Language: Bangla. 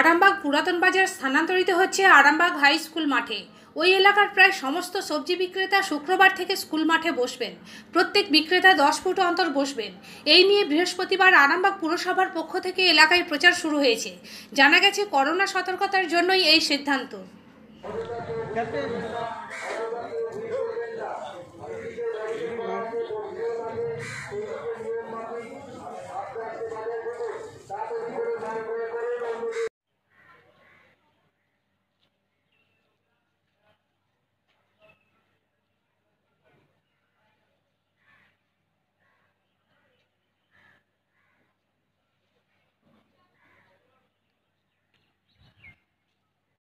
আরামবাগ পুরাতন বাজার স্থানান্তরিত হচ্ছে আরামবাগ হাই স্কুল মাঠে ওই এলাকার প্রায় সমস্ত সবজি বিক্রেতা শুক্রবার থেকে স্কুল মাঠে বসবেন প্রত্যেক বিক্রেতা দশ ফুট অন্তর বসবেন এই নিয়ে বৃহস্পতিবার আরামবাগ পুরসভার পক্ষ থেকে এলাকায় প্রচার শুরু হয়েছে জানা গেছে করোনা সতর্কতার জন্যই এই সিদ্ধান্ত